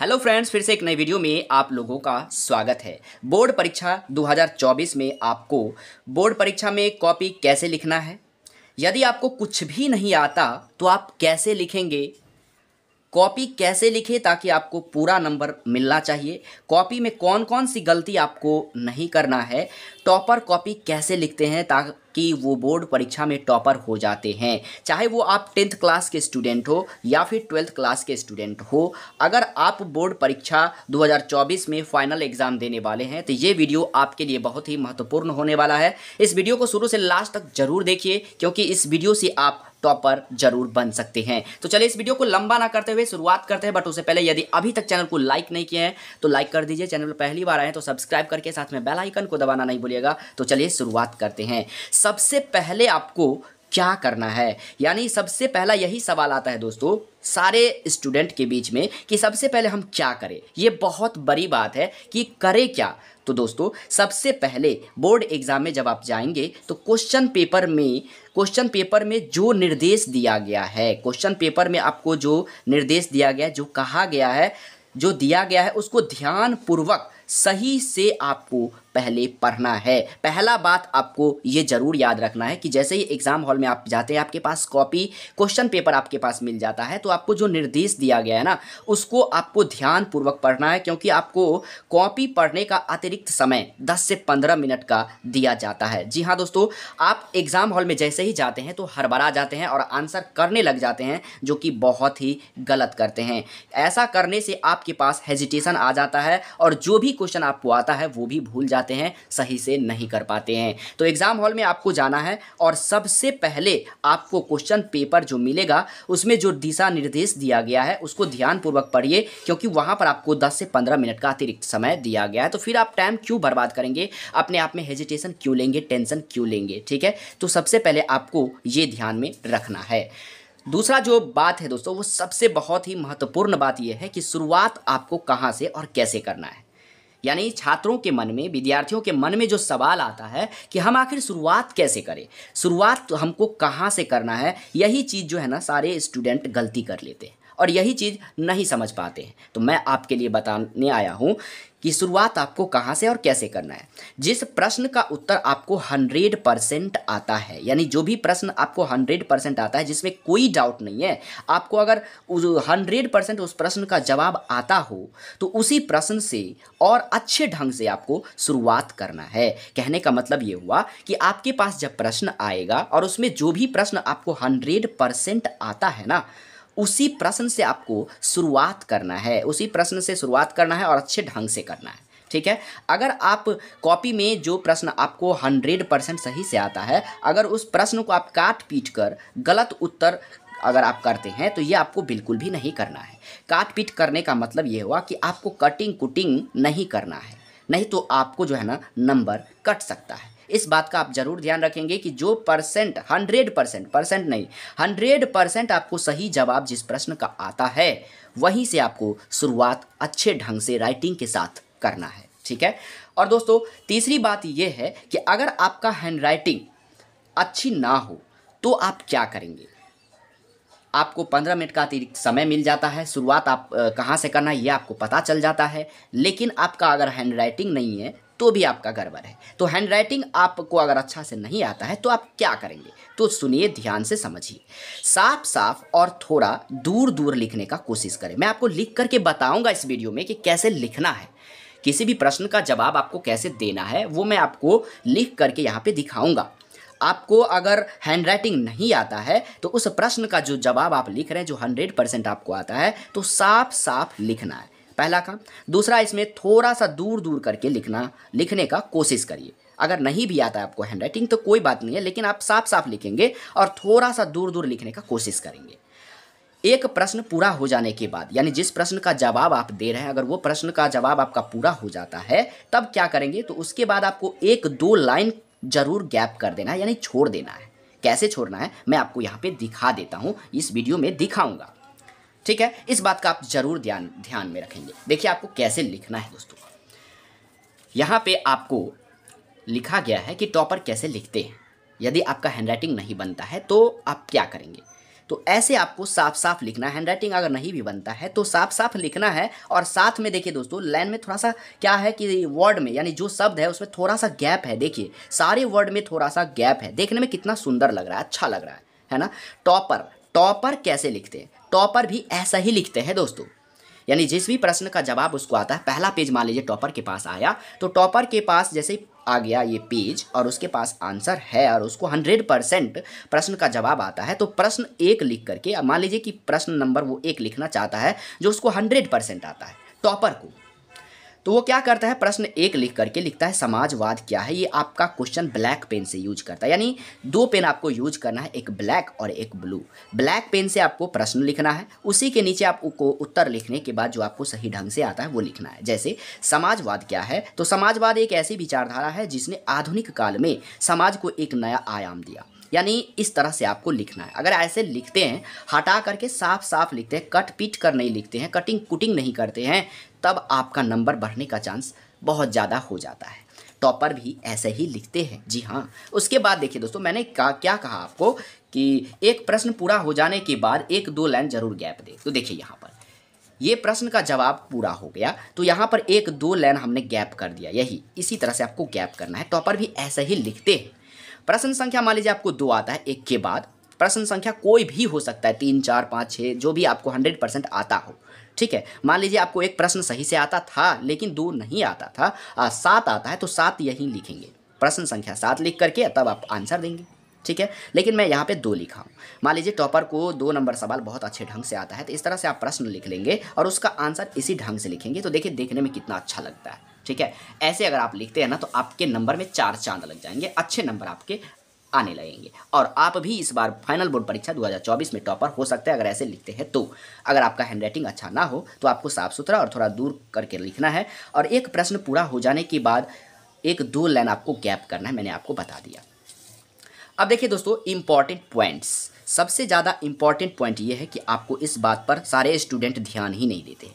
hello friends फिर से एक नई वीडियो में आप लोगों का स्वागत है बोर्ड परीक्षा 2024 में आपको बोर्ड परीक्षा में कॉपी कैसे लिखना है यदि आपको कुछ भी नहीं आता तो आप कैसे लिखेंगे कॉपी कैसे लिखें ताकि आपको पूरा नंबर मिलना चाहिए कॉपी में कौन कौन सी गलती आपको नहीं करना है टॉपर कॉपी कैसे लिखते हैं कि वो बोर्ड परीक्षा में टॉपर हो जाते हैं चाहे वो आप टेंथ क्लास के स्टूडेंट हो या फिर ट्वेल्थ क्लास के स्टूडेंट हो अगर आप बोर्ड परीक्षा 2024 में फाइनल एग्ज़ाम देने वाले हैं तो ये वीडियो आपके लिए बहुत ही महत्वपूर्ण होने वाला है इस वीडियो को शुरू से लास्ट तक ज़रूर देखिए क्योंकि इस वीडियो से आप टॉपर जरूर बन सकते हैं तो चलिए इस वीडियो को लंबा ना करते हुए शुरुआत करते हैं बट उससे पहले यदि अभी तक चैनल को लाइक नहीं किया है तो लाइक कर दीजिए चैनल पहली बार आए तो सब्सक्राइब करके साथ में बेल आइकन को दबाना नहीं भूलिएगा तो चलिए शुरुआत करते हैं सबसे पहले आपको क्या करना है यानी सबसे पहला यही सवाल आता है दोस्तों सारे स्टूडेंट के बीच में कि सबसे पहले हम क्या करें ये बहुत बड़ी बात है कि करें क्या तो दोस्तों सबसे पहले बोर्ड एग्ज़ाम में जब आप जाएंगे तो क्वेश्चन पेपर में क्वेश्चन पेपर में जो निर्देश दिया गया है क्वेश्चन पेपर में आपको जो निर्देश दिया गया है जो कहा गया है जो दिया गया है उसको ध्यानपूर्वक सही से आपको पहले पढ़ना है पहला बात आपको ये ज़रूर याद रखना है कि जैसे ही एग्ज़ाम हॉल में आप जाते हैं आपके पास कॉपी क्वेश्चन पेपर आपके पास मिल जाता है तो आपको जो निर्देश दिया गया है ना उसको आपको ध्यानपूर्वक पढ़ना है क्योंकि आपको कॉपी पढ़ने का अतिरिक्त समय 10 से 15 मिनट का दिया जाता है जी हाँ दोस्तों आप एग्ज़ाम हॉल में जैसे ही जाते हैं तो हड़बड़ा जाते हैं और आंसर करने लग जाते हैं जो कि बहुत ही गलत करते हैं ऐसा करने से आपके पास हेजिटेशन आ जाता है और जो भी क्वेश्चन आपको आता है वो भी भूल जाते हैं सही से नहीं कर पाते हैं तो एग्ज़ाम हॉल में आपको जाना है और सबसे पहले आपको क्वेश्चन पेपर जो मिलेगा उसमें जो दिशा निर्देश दिया गया है उसको ध्यानपूर्वक पढ़िए क्योंकि वहां पर आपको दस से पंद्रह मिनट का अतिरिक्त समय दिया गया है तो फिर आप टाइम क्यों बर्बाद करेंगे अपने आप में हेजिटेशन क्यों लेंगे टेंशन क्यों लेंगे ठीक है तो सबसे पहले आपको ये ध्यान में रखना है दूसरा जो बात है दोस्तों वो सबसे बहुत ही महत्वपूर्ण बात यह है कि शुरुआत आपको कहाँ से और कैसे करना है यानी छात्रों के मन में विद्यार्थियों के मन में जो सवाल आता है कि हम आखिर शुरुआत कैसे करें शुरुआत तो हमको कहाँ से करना है यही चीज़ जो है ना सारे स्टूडेंट गलती कर लेते हैं और यही चीज़ नहीं समझ पाते हैं तो मैं आपके लिए बताने आया हूँ कि शुरुआत आपको कहाँ से और कैसे करना है जिस प्रश्न का उत्तर आपको हंड्रेड परसेंट आता है यानी जो भी प्रश्न आपको हंड्रेड परसेंट आता है जिसमें कोई डाउट नहीं है आपको अगर हंड्रेड परसेंट उस प्रश्न का जवाब आता हो तो उसी प्रश्न से और अच्छे ढंग से आपको शुरुआत करना है कहने का मतलब ये हुआ कि आपके पास जब प्रश्न आएगा और उसमें जो भी प्रश्न आपको हंड्रेड परसेंट आता है ना उसी प्रश्न से आपको शुरुआत करना है उसी प्रश्न से शुरुआत करना है और अच्छे ढंग से करना है ठीक है अगर आप कॉपी में जो प्रश्न आपको हंड्रेड परसेंट सही से आता है अगर उस प्रश्न को आप काट पीट कर गलत उत्तर अगर आप करते हैं तो ये आपको बिल्कुल भी नहीं करना है काट पीट करने का मतलब ये हुआ कि आपको कटिंग कुटिंग नहीं करना है नहीं तो आपको जो है ना नंबर कट सकता है इस बात का आप जरूर ध्यान रखेंगे कि जो परसेंट हंड्रेड परसेंट परसेंट नहीं हंड्रेड परसेंट आपको सही जवाब जिस प्रश्न का आता है वहीं से आपको शुरुआत अच्छे ढंग से राइटिंग के साथ करना है ठीक है और दोस्तों तीसरी बात यह है कि अगर आपका हैंड राइटिंग अच्छी ना हो तो आप क्या करेंगे आपको पंद्रह मिनट का अतिरिक्त समय मिल जाता है शुरुआत आप कहाँ से करना है ये आपको पता चल जाता है लेकिन आपका अगर हैंड राइटिंग नहीं है तो भी आपका गड़बड़ है तो हैंड राइटिंग आपको अगर अच्छा से नहीं आता है तो आप क्या करेंगे तो सुनिए ध्यान से समझिए साफ साफ और थोड़ा दूर दूर लिखने का कोशिश करें मैं आपको लिख करके बताऊंगा इस वीडियो में कि कैसे लिखना है किसी भी प्रश्न का जवाब आपको कैसे देना है वो मैं आपको लिख करके यहाँ पे दिखाऊंगा आपको अगर हैंड राइटिंग नहीं आता है तो उस प्रश्न का जो जवाब आप लिख रहे हैं जो हंड्रेड परसेंट आपको आता है तो साफ साफ लिखना है पहला काम दूसरा इसमें थोड़ा सा दूर दूर करके लिखना लिखने का कोशिश करिए अगर नहीं भी आता है आपको हैंड राइटिंग तो कोई बात नहीं है लेकिन आप साफ साफ लिखेंगे और थोड़ा सा दूर दूर लिखने का कोशिश करेंगे एक प्रश्न पूरा हो जाने के बाद यानी जिस प्रश्न का जवाब आप दे रहे हैं अगर वो प्रश्न का जवाब आपका पूरा हो जाता है तब क्या करेंगे तो उसके बाद आपको एक दो लाइन जरूर गैप कर देना है यानी छोड़ देना है कैसे छोड़ना है मैं आपको यहाँ पे दिखा देता हूँ इस वीडियो में दिखाऊंगा ठीक है इस बात का आप जरूर ध्यान ध्यान में रखेंगे देखिए आपको कैसे लिखना है दोस्तों यहाँ पे आपको लिखा गया है कि टॉपर कैसे लिखते हैं यदि आपका हैंडराइटिंग नहीं बनता है तो आप क्या करेंगे तो ऐसे आपको साफ साफ लिखना है हैंडराइटिंग अगर नहीं भी बनता है तो साफ साफ लिखना है और साथ में देखिए दोस्तों लाइन में थोड़ा सा क्या है कि वर्ड में यानी जो शब्द है उसमें थोड़ा सा गैप है देखिए सारे वर्ड में थोड़ा सा गैप है देखने में कितना सुंदर लग रहा है अच्छा लग रहा है है ना टॉपर टॉपर कैसे लिखते हैं टॉपर भी ऐसा ही लिखते हैं दोस्तों यानी जिस भी प्रश्न का जवाब उसको आता है पहला पेज मान लीजिए टॉपर के पास आया तो टॉपर के पास जैसे आ गया ये पेज और उसके पास आंसर है और उसको हंड्रेड परसेंट प्रश्न का जवाब आता है तो प्रश्न एक लिख करके मान लीजिए कि प्रश्न नंबर वो एक लिखना चाहता है जो उसको हंड्रेड परसेंट आता है टॉपर को तो वो क्या करता है प्रश्न एक लिख करके लिखता है समाजवाद क्या है ये आपका क्वेश्चन ब्लैक पेन से यूज करता है यानी दो पेन आपको यूज करना है एक ब्लैक और एक ब्लू ब्लैक पेन से आपको प्रश्न लिखना है उसी के नीचे आपको उत्तर लिखने के बाद जो आपको सही ढंग से आता है वो लिखना है जैसे समाजवाद क्या है तो समाजवाद एक ऐसी विचारधारा है जिसने आधुनिक काल में समाज को एक नया आयाम दिया यानी इस तरह से आपको लिखना है अगर ऐसे लिखते हैं हटा करके साफ साफ लिखते हैं कट पीट कर नहीं लिखते हैं कटिंग कुटिंग नहीं करते हैं तब आपका नंबर बढ़ने का चांस बहुत ज़्यादा हो जाता है टॉपर भी ऐसे ही लिखते हैं जी हाँ उसके बाद देखिए दोस्तों मैंने का, क्या कहा आपको कि एक प्रश्न पूरा हो जाने के बाद एक दो लाइन जरूर गैप दे तो देखिए यहाँ पर ये प्रश्न का जवाब पूरा हो गया तो यहाँ पर एक दो लाइन हमने गैप कर दिया यही इसी तरह से आपको गैप करना है टॉपर भी ऐसे ही लिखते हैं प्रश्न संख्या मान लीजिए आपको दो आता है एक के बाद प्रश्न संख्या कोई भी हो सकता है तीन चार पाँच छः जो भी आपको हंड्रेड परसेंट आता हो ठीक है मान लीजिए आपको एक प्रश्न सही से आता था लेकिन दो नहीं आता था आ, सात आता है तो सात यही लिखेंगे प्रश्न संख्या सात लिख करके तब आप आंसर देंगे ठीक है लेकिन मैं यहाँ पे दो लिखा हूँ मान लीजिए टॉपर को दो नंबर सवाल बहुत अच्छे ढंग से आता है तो इस तरह से आप प्रश्न लिख लेंगे और उसका आंसर इसी ढंग से लिखेंगे तो देखिए देखने में कितना अच्छा लगता है ठीक है ऐसे अगर आप लिखते हैं ना तो आपके नंबर में चार चांद लग जाएंगे अच्छे नंबर आपके आने लगेंगे और आप भी इस बार फाइनल बोर्ड परीक्षा 2024 में टॉपर हो सकते हैं अगर ऐसे लिखते हैं तो अगर आपका हैंड राइटिंग अच्छा ना हो तो आपको साफ सुथरा और थोड़ा दूर करके लिखना है और एक प्रश्न पूरा हो जाने के बाद एक दो लाइन आपको गैप करना है मैंने आपको बता दिया अब देखिए दोस्तों इम्पॉर्टेंट पॉइंट्स सबसे ज़्यादा इम्पॉर्टेंट पॉइंट ये है कि आपको इस बात पर सारे स्टूडेंट ध्यान ही नहीं देते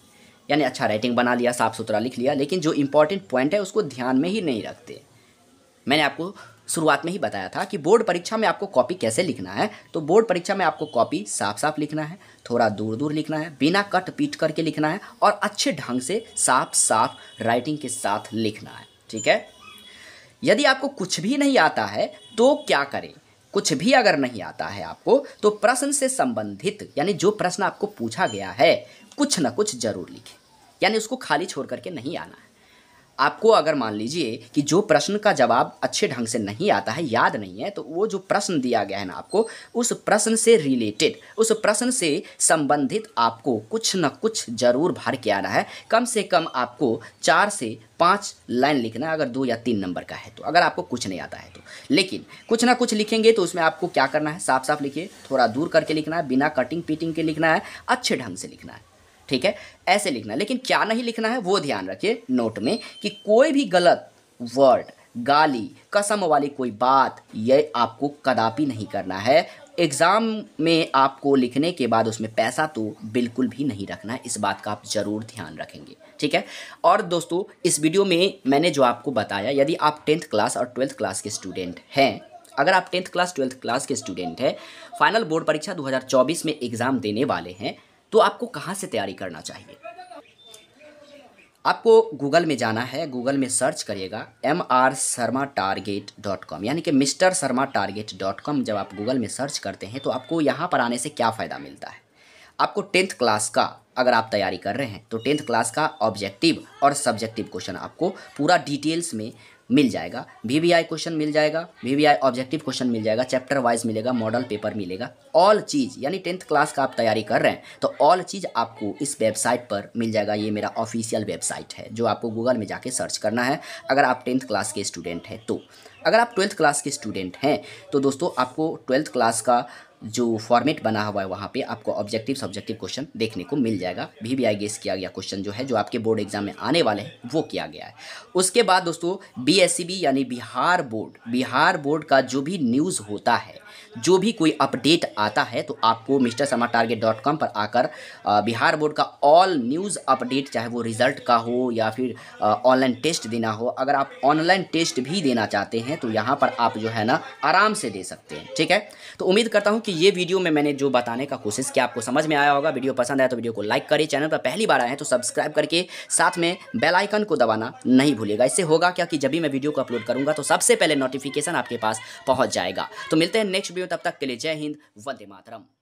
यानी अच्छा राइटिंग बना लिया साफ सुथरा लिख लिया लेकिन जो इंपॉर्टेंट पॉइंट है उसको ध्यान में ही नहीं रखते मैंने आपको शुरुआत में ही बताया था कि बोर्ड परीक्षा में आपको कॉपी कैसे लिखना है तो बोर्ड परीक्षा में आपको कॉपी साफ साफ लिखना है थोड़ा दूर दूर लिखना है बिना कट पीट करके लिखना है और अच्छे ढंग से साफ साफ राइटिंग के साथ लिखना है ठीक है यदि आपको कुछ भी नहीं आता है तो क्या करें कुछ भी अगर नहीं आता है आपको तो प्रश्न से संबंधित यानी जो प्रश्न आपको पूछा गया है कुछ ना कुछ जरूर लिखें यानी उसको खाली छोड़ करके नहीं आना है आपको अगर मान लीजिए कि जो प्रश्न का जवाब अच्छे ढंग से नहीं आता है याद नहीं है तो वो जो प्रश्न दिया गया है ना आपको उस प्रश्न से रिलेटेड उस प्रश्न से संबंधित आपको कुछ ना कुछ जरूर भर के आना है कम से कम आपको चार से पाँच लाइन लिखना है अगर दो या तीन नंबर का है तो अगर आपको कुछ नहीं आता है तो लेकिन कुछ ना कुछ लिखेंगे तो उसमें आपको क्या करना है साफ साफ लिखिए थोड़ा दूर करके लिखना है बिना कटिंग पीटिंग के लिखना है अच्छे ढंग से लिखना है ठीक है ऐसे लिखना लेकिन क्या नहीं लिखना है वो ध्यान रखिए नोट में कि कोई भी गलत वर्ड गाली कसम वाली कोई बात ये आपको कदापि नहीं करना है एग्ज़ाम में आपको लिखने के बाद उसमें पैसा तो बिल्कुल भी नहीं रखना है इस बात का आप ज़रूर ध्यान रखेंगे ठीक है और दोस्तों इस वीडियो में मैंने जो आपको बताया यदि आप टेंथ क्लास और ट्वेल्थ क्लास के स्टूडेंट हैं अगर आप टेंथ क्लास ट्वेल्थ क्लास के स्टूडेंट हैं फाइनल बोर्ड परीक्षा 2024 में एग्ज़ाम देने वाले हैं तो आपको कहाँ से तैयारी करना चाहिए आपको गूगल में जाना है गूगल में सर्च करिएगा M R Sharma target dot com यानी कि mister Sharma target dot com जब आप गूगल में सर्च करते हैं तो आपको यहाँ पर आने से क्या फ़ायदा मिलता है आपको टेंथ क्लास का अगर आप तैयारी कर रहे हैं तो टेंथ क्लास का ऑब्जेक्टिव और सब्जेक्टिव क्वेश्चन आपको पूरा डिटेल्स में मिल जाएगा आई क्वेश्चन मिल जाएगा आई ऑब्जेक्टिव क्वेश्चन मिल जाएगा चैप्टर वाइज मिलेगा मॉडल पेपर मिलेगा ऑल चीज़ यानी टेंथ क्लास का आप तैयारी कर रहे हैं तो ऑल चीज़ आपको इस वेबसाइट पर मिल जाएगा ये मेरा ऑफिशियल वेबसाइट है जो आपको गूगल में जाके सर्च करना है अगर आप टेंथ क्लास के स्टूडेंट हैं तो अगर आप ट्वेल्थ क्लास के स्टूडेंट हैं तो दोस्तों आपको ट्वेल्थ क्लास का जो फॉर्मेट बना हुआ है वहाँ पे आपको ऑब्जेक्टिव सब्जेक्टिव क्वेश्चन देखने को मिल जाएगा भी बी आई गेस किया गया क्वेश्चन जो है जो आपके बोर्ड एग्जाम में आने वाले हैं वो किया गया है उसके बाद दोस्तों बी एस सी बी यानी बिहार बोर्ड बिहार बोर्ड का जो भी न्यूज़ होता है जो भी कोई अपडेट आता है तो आपको mister Sharma target dot com पर आकर बिहार बोर्ड का ऑल न्यूज़ अपडेट चाहे वो रिजल्ट का हो या फिर ऑनलाइन टेस्ट देना हो अगर आप ऑनलाइन टेस्ट भी देना चाहते हैं तो यहाँ पर आप जो है ना आराम से दे सकते हैं ठीक है तो उम्मीद करता हूँ कि ये वीडियो में मैंने जो बताने का कोशिश किया आपको समझ में आया होगा वीडियो पसंद आया तो वीडियो को लाइक करें चैनल पर पहली बार आए तो सब्सक्राइब करके साथ में बेल आइकन को दबाना नहीं भूलेगा इससे होगा क्या कि जब भी मैं वीडियो को अपलोड करूंगा तो सबसे पहले नोटिफिकेशन आपके पास पहुँच जाएगा तो मिलते हैं नेक्स्ट वीडियो तब तक के लिए जय हिंद वंदे मातरम